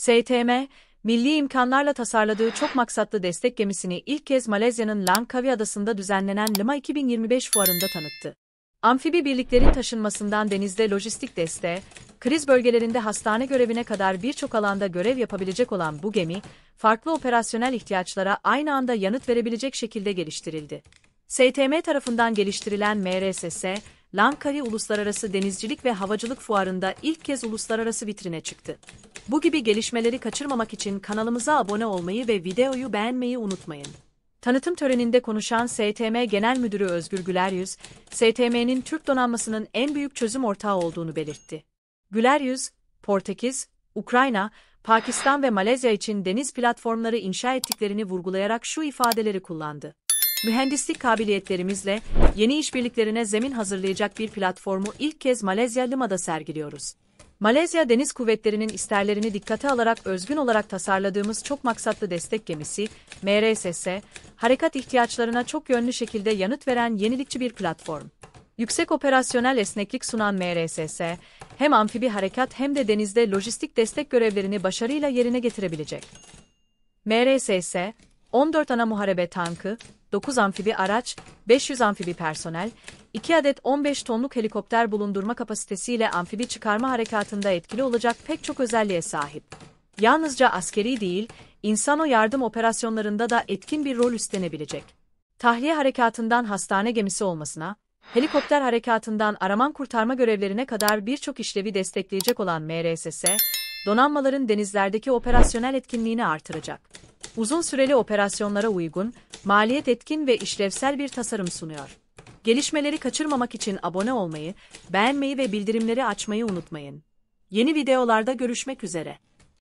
STM, milli imkanlarla tasarladığı çok maksatlı destek gemisini ilk kez Malezya'nın Langkawi adasında düzenlenen Lima 2025 fuarında tanıttı. Amfibi birliklerin taşınmasından denizde lojistik deste, kriz bölgelerinde hastane görevine kadar birçok alanda görev yapabilecek olan bu gemi, farklı operasyonel ihtiyaçlara aynı anda yanıt verebilecek şekilde geliştirildi. STM tarafından geliştirilen MRSS, Lankari Uluslararası Denizcilik ve Havacılık Fuarı'nda ilk kez uluslararası vitrine çıktı. Bu gibi gelişmeleri kaçırmamak için kanalımıza abone olmayı ve videoyu beğenmeyi unutmayın. Tanıtım töreninde konuşan STM Genel Müdürü Özgür Güleryüz, STM'nin Türk donanmasının en büyük çözüm ortağı olduğunu belirtti. Güleryüz, Portekiz, Ukrayna, Pakistan ve Malezya için deniz platformları inşa ettiklerini vurgulayarak şu ifadeleri kullandı mühendislik kabiliyetlerimizle yeni işbirliklerine zemin hazırlayacak bir platformu ilk kez Malezya Lima'da sergiliyoruz. Malezya Deniz Kuvvetleri'nin isterlerini dikkate alarak özgün olarak tasarladığımız çok maksatlı destek gemisi, MRSS, harekat ihtiyaçlarına çok yönlü şekilde yanıt veren yenilikçi bir platform. Yüksek operasyonel esneklik sunan MRSS, hem amfibi harekat hem de denizde lojistik destek görevlerini başarıyla yerine getirebilecek. MRSS, 14 ana muharebe tankı, 9 amfibi araç, 500 amfibi personel, 2 adet 15 tonluk helikopter bulundurma kapasitesiyle amfibi çıkarma harekatında etkili olacak pek çok özelliğe sahip. Yalnızca askeri değil, insano yardım operasyonlarında da etkin bir rol üstlenebilecek. Tahliye harekatından hastane gemisi olmasına, helikopter harekatından araman kurtarma görevlerine kadar birçok işlevi destekleyecek olan MRSS, donanmaların denizlerdeki operasyonel etkinliğini artıracak uzun süreli operasyonlara uygun, maliyet etkin ve işlevsel bir tasarım sunuyor. Gelişmeleri kaçırmamak için abone olmayı, beğenmeyi ve bildirimleri açmayı unutmayın. Yeni videolarda görüşmek üzere.